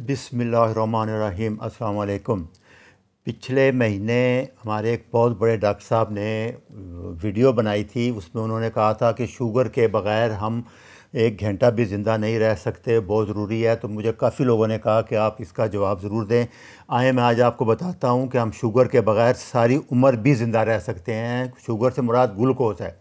बिसमीम् अल्लाम पिछले महीने हमारे एक बहुत बड़े डॉक्टर साहब ने वीडियो बनाई थी उसमें उन्होंने कहा था कि शुगर के बग़ैर हम एक घंटा भी ज़िंदा नहीं रह सकते बहुत ज़रूरी है तो मुझे काफ़ी लोगों ने कहा कि आप इसका जवाब ज़रूर दें आए मैं आज आपको बताता हूँ कि हम शुगर के बग़ैर सारी उम्र भी ज़िंदा रह सकते हैं शुगर से मुराद ग्लूकोज है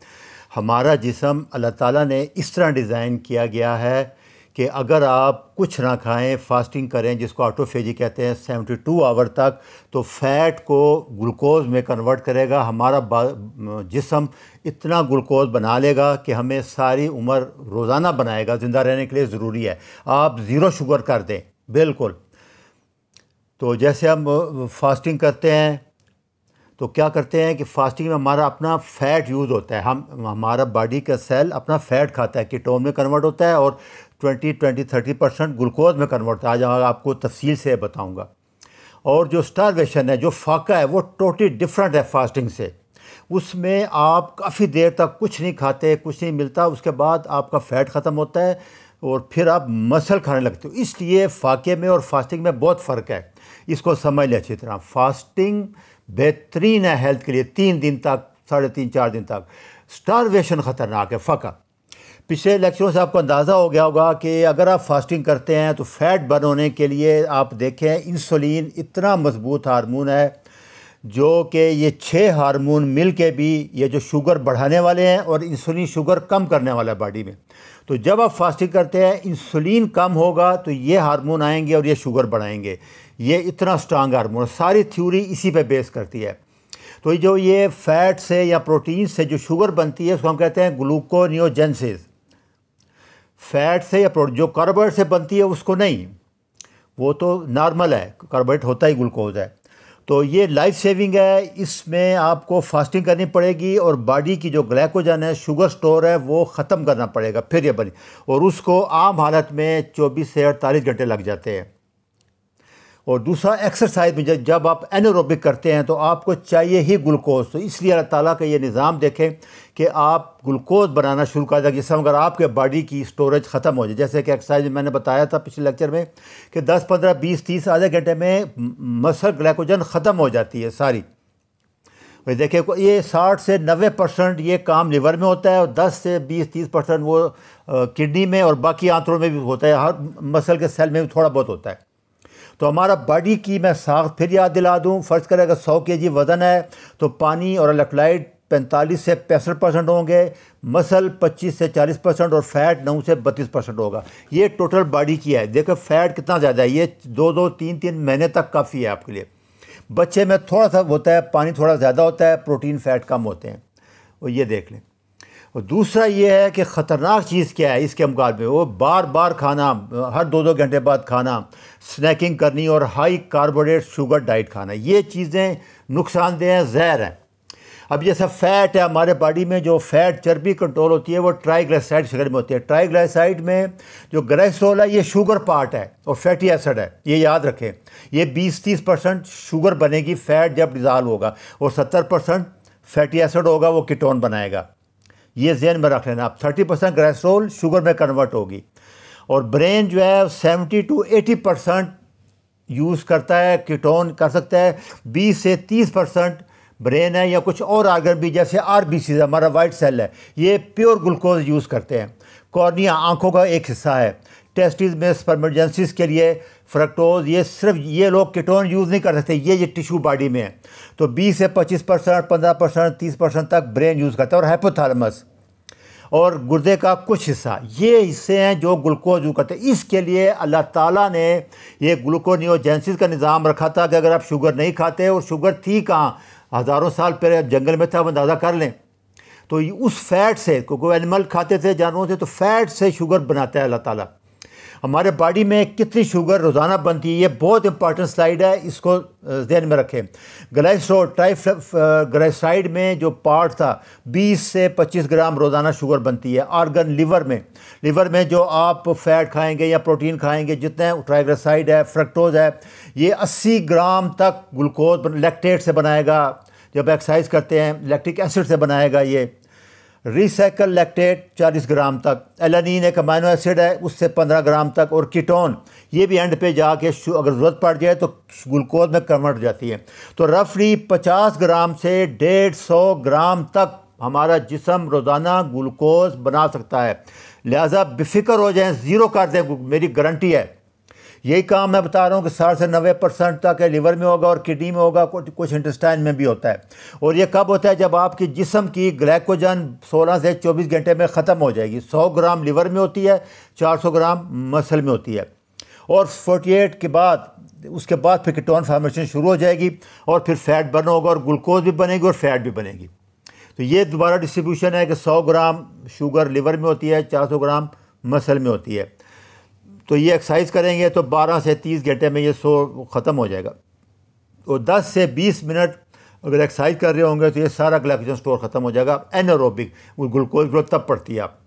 हमारा जिसम अल्लाह ताली ने इस तरह डिज़ाइन किया गया है कि अगर आप कुछ ना खाएं फास्टिंग करें जिसको ऑटोफेजी कहते हैं 72 आवर तक तो फैट को ग्लूकोज में कन्वर्ट करेगा हमारा जिसम इतना ग्लूकोज बना लेगा कि हमें सारी उम्र रोज़ाना बनाएगा ज़िंदा रहने के लिए ज़रूरी है आप ज़ीरो शुगर कर दें बिल्कुल तो जैसे हम फास्टिंग करते हैं तो क्या करते हैं कि फास्टिंग में हमारा अपना फ़ैट यूज़ होता है हम हमारा बॉडी का सेल अपना फ़ैट खाता है कीटोन में कन्वर्ट होता है और twenty twenty thirty percent glucose में कन्वर्ट आज आपको तफसील से बताऊँगा और जो स्टारवेशन है जो फाका है वो टोटली डिफरेंट है फास्टिंग से उसमें आप काफ़ी देर तक कुछ नहीं खाते कुछ नहीं मिलता उसके बाद आपका फैट ख़त्म होता है और फिर आप मसल खाने लगते हो इसलिए फाके में और फास्टिंग में बहुत फ़र्क है इसको समझ लें अच्छी तरह फास्टिंग बेहतरीन है हेल्थ के लिए तीन दिन तक साढ़े तीन चार दिन तक स्टारवेशन ख़तरनाक है फ़का पिछले लेक्चरों से आपको अंदाज़ा हो गया होगा कि अगर आप फास्टिंग करते हैं तो फैट बर्न होने के लिए आप देखें इंसुलिन इतना मजबूत हारमोन है जो कि ये छः हारमोन मिल के भी ये जो शुगर बढ़ाने वाले हैं और इंसुलिन शुगर कम करने वाला है बॉडी में तो जब आप फास्टिंग करते हैं इंसुलिन कम होगा तो ये हारमोन आएंगे और ये शुगर बढ़ाएंगे ये इतना स्ट्रांग हारमोन सारी थ्योरी इसी पे बेस करती है तो जो ये फैट से या प्रोटीन से जो शुगर बनती है उसको हम कहते हैं ग्लूकोनियोजेंसिस फैट से या जो कार्बोहाइड्रेट से बनती है उसको नहीं वो तो नॉर्मल है कार्बोहाइड्रेट होता ही ग्लूकोज है तो ये लाइफ सेविंग है इसमें आपको फास्टिंग करनी पड़ेगी और बॉडी की जो ग्लाइकोजन है शुगर स्टोर है वो ख़त्म करना पड़ेगा फिर ये बनी और उसको आम हालत में 24 से अड़तालीस घंटे लग जाते हैं और दूसरा एक्सरसाइज में जब आप एनोरोबिक करते हैं तो आपको चाहिए ही ग्लूकोज तो इसलिए अल्लाह ताला का ये निज़ाम देखें कि आप ग्लूकोज बनाना शुरू कर दें जिससे अगर आपके बॉडी की स्टोरेज ख़त्म हो जाए जैसे कि एक्सरसाइज में मैंने बताया था पिछले लेक्चर में कि 10 15 20 30 आधे घंटे में मसल ग्लाइकोजन ख़त्म हो जाती है सारी भाई देखिए ये साठ से नबे परसेंट ये काम लिवर में होता है और दस से बीस तीस परसेंट वो किडनी में और बाकी आंतरों में भी होता है हर मसल के सेल में भी थोड़ा बहुत होता है तो हमारा बॉडी की मैं साख फिर याद दिला दूँ फ़र्ज़ करें अगर सौ के जी वज़न है तो पानी और इलेक्ट्राइट पैंतालीस से पैंसठ परसेंट होंगे मसल पच्चीस से चालीस परसेंट और फैट नौ से बत्तीस परसेंट होगा ये टोटल बॉडी की है देखो फैट कितना ज़्यादा है ये दो दो तीन तीन महीने तक काफ़ी है आपके लिए बच्चे में थोड़ा सा होता है पानी थोड़ा ज़्यादा होता है प्रोटीन फैट कम होते हैं और ये देख लें और दूसरा ये है कि ख़तरनाक चीज़ क्या है इसके मुकाबले वो बार बार खाना हर दो दो घंटे बाद खाना स्नैकिंग करनी और हाई कार्बोडेट शुगर डाइट खाना ये चीज़ें नुकसानदेह हैं जहर हैं अब जैसा फ़ैट है हमारे बॉडी में जो फ़ैट चर्बी कंट्रोल होती है वो ट्राईग्लाइसाइड शुगर में होती है ट्राईग्लाइसाइड में जो ग्रेसोल है ये शुगर पार्ट है और फैटी एसिड है ये याद रखें ये 20-30 परसेंट शुगर बनेगी फ़ैट जब डिजाल होगा और 70 परसेंट फैटी एसिड होगा वो कीटोन बनाएगा ये जहन में रख लेना आप थर्टी परसेंट ग्लाइसोल शुगर में कन्वर्ट होगी और ब्रेन जो है seventy two eighty percent use करता है कीटोन कर सकता है बीस से तीस परसेंट ब्रेन है या कुछ और आगर भी जैसे आर बी हमारा वाइट सेल है ये प्योर ग्लूकोज यूज़ करते हैं कॉर्निया आँखों का एक हिस्सा है टेस्टिस में स्पर्मेजेंसिस के लिए फ्रक्टोज ये सिर्फ ये लोग किटोन यूज़ नहीं कर सकते ये ये टिश्यू बॉडी में है तो 20 से 25 परसेंट पंद्रह परसेंट तीस परसेंट तक ब्रेन यूज़ करता है और हाइपोथालमस और गुर्दे का कुछ हिस्सा ये हिस्से हैं जो ग्लूकोज यूज़ करते हैं इसके लिए अल्लाह ताला ने ये ग्लूकोनियोजेंसिस का निज़ाम रखा था कि अगर आप शुगर नहीं खाते और शुगर थी कहाँ हज़ारों साल पहले जंगल में था अंदाज़ा कर लें तो उस फैट से क्योंकि एनिमल खाते थे जानवरों से तो फैट से शुगर बनाता है अल्लाह ताला हमारे बॉडी में कितनी शुगर रोज़ाना बनती है ये बहुत इंपॉर्टेंट स्लाइड है इसको जहन में रखें ग्लाइसो टाइफ ग्लाइसाइड में जो पार्ट था 20 से 25 ग्राम रोज़ाना शुगर बनती है आर्गन लिवर में लिवर में जो आप फैट खाएंगे या प्रोटीन खाएंगे जितने ट्राइग्रेसाइड है फ्रक्टोज है ये अस्सी ग्राम तक ग्लूकोज लेक्टेट से बनाएगा जब एक्सरसाइज करते हैं लैक्टिक एसिड से बनाएगा ये रिसाइकल लैक्टेट 40 ग्राम तक एलानीन एक अमाइनो एसिड है उससे 15 ग्राम तक और कीटोन ये भी एंड पे जाके अगर ज़रूरत पड़ जाए तो ग्लूकोज में कन्वर्ट हो जाती है तो रफली 50 ग्राम से 150 ग्राम तक हमारा जिसम रोज़ाना ग्लूकोज बना सकता है लिहाजा बेफिक्र हो जाए ज़ीरो कर दें मेरी गारंटी है यही काम मैं बता रहा हूँ कि साठ से नब्बे परसेंट तक लीवर में होगा और किडनी में होगा कुछ कुछ इंटेस्टाइन में भी होता है और ये कब होता है जब आपकी जिसम की ग्लाइकोजन 16 से 24 घंटे में ख़त्म हो जाएगी 100 ग्राम लीवर में होती है 400 ग्राम मसल में होती है और 48 के बाद उसके बाद फिर किटोन फार्मेशन शुरू हो जाएगी और फिर फैट बर्न होगा और ग्लूकोज भी बनेगी और फैट भी बनेगी तो ये दोबारा डिस्ट्रीब्यूशन है कि सौ ग्राम शुगर लीवर में होती है सौ ग्राम मसल में होती है तो ये एक्सरसाइज करेंगे तो 12 से 30 घंटे में ये सो ख़त्म हो जाएगा तो 10 से 20 मिनट अगर एक्सरसाइज कर रहे होंगे तो ये सारा ग्लाइकोजन स्टोर ख़त्म हो जाएगा एनोरोबिक वो ग्लूकोज ग्रोथ तब पड़ती है आप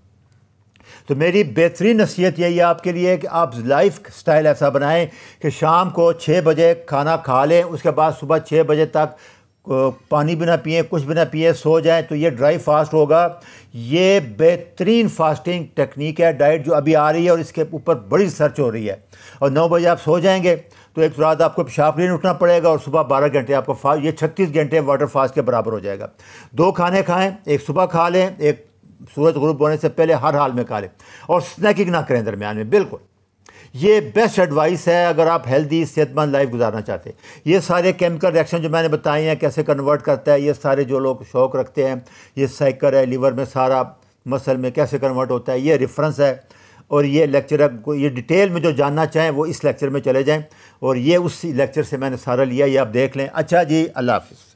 तो मेरी बेहतरीन नसीहत यही है आपके लिए कि आप लाइफ स्टाइल ऐसा बनाएं कि शाम को छः बजे खाना खा लें उसके बाद सुबह छः बजे तक पानी बिना पिए कुछ बिना पिए सो जाएं तो ये ड्राई फास्ट होगा ये बेहतरीन फास्टिंग टेक्निक है डाइट जो अभी आ रही है और इसके ऊपर बड़ी रिसर्च हो रही है और नौ बजे आप सो जाएंगे तो एक रात आपको पेशाब नहीं उठना पड़ेगा और सुबह बारह घंटे आपको फास्ट ये छत्तीस घंटे वाटर फास्ट के बराबर हो जाएगा दो खाने खाएँ एक सुबह खा लें एक सूरज ग्रुप होने से पहले हर हाल में खा लें और स्नैकिंग ना करें दरमियान में बिल्कुल ये बेस्ट एडवाइस है अगर आप हेल्दी सेहतमंद लाइफ गुजारना चाहते हैं ये सारे केमिकल रिएक्शन जो मैंने बताए हैं कैसे कन्वर्ट करता है ये सारे जो लोग शौक रखते हैं ये साइकर है लीवर में सारा मसल में कैसे कन्वर्ट होता है ये रेफरेंस है और ये लेक्चर को ये डिटेल में जो जानना चाहें वो इस लेक्चर में चले जाएँ और ये उस लेक्चर से मैंने सारा लिया ये आप देख लें अच्छा जी अल्लाह हाफिज़